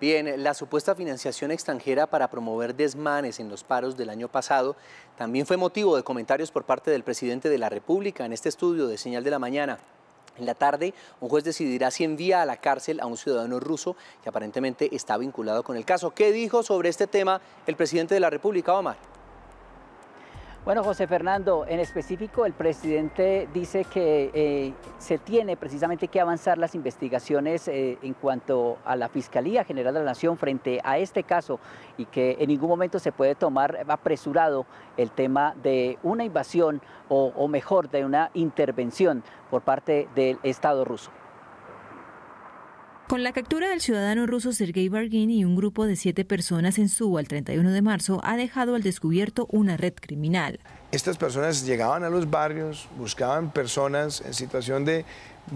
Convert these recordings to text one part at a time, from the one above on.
Bien, la supuesta financiación extranjera para promover desmanes en los paros del año pasado también fue motivo de comentarios por parte del presidente de la República en este estudio de Señal de la Mañana. En la tarde, un juez decidirá si envía a la cárcel a un ciudadano ruso que aparentemente está vinculado con el caso. ¿Qué dijo sobre este tema el presidente de la República, Omar? Bueno, José Fernando, en específico el presidente dice que eh, se tiene precisamente que avanzar las investigaciones eh, en cuanto a la Fiscalía General de la Nación frente a este caso y que en ningún momento se puede tomar apresurado el tema de una invasión o mejor, de una intervención por parte del Estado ruso. Con la captura del ciudadano ruso Sergei Bargin y un grupo de siete personas en Suba el 31 de marzo, ha dejado al descubierto una red criminal estas personas llegaban a los barrios, buscaban personas en situación de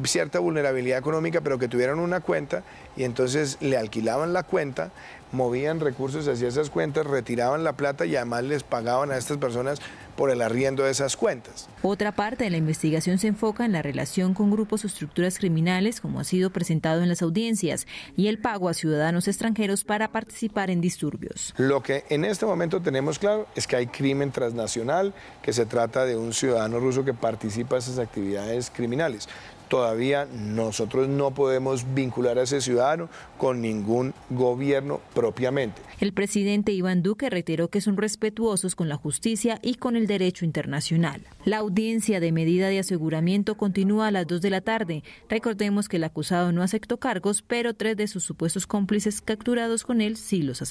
cierta vulnerabilidad económica, pero que tuvieran una cuenta y entonces le alquilaban la cuenta, movían recursos hacia esas cuentas, retiraban la plata y además les pagaban a estas personas por el arriendo de esas cuentas. Otra parte de la investigación se enfoca en la relación con grupos o estructuras criminales, como ha sido presentado en las audiencias, y el pago a ciudadanos extranjeros para participar en disturbios. Lo que en este momento tenemos claro es que hay crimen transnacional, que se trata de un ciudadano ruso que participa en esas actividades criminales. Todavía nosotros no podemos vincular a ese ciudadano con ningún gobierno propiamente. El presidente Iván Duque reiteró que son respetuosos con la justicia y con el derecho internacional. La audiencia de medida de aseguramiento continúa a las 2 de la tarde. Recordemos que el acusado no aceptó cargos, pero tres de sus supuestos cómplices capturados con él sí los aceptaron.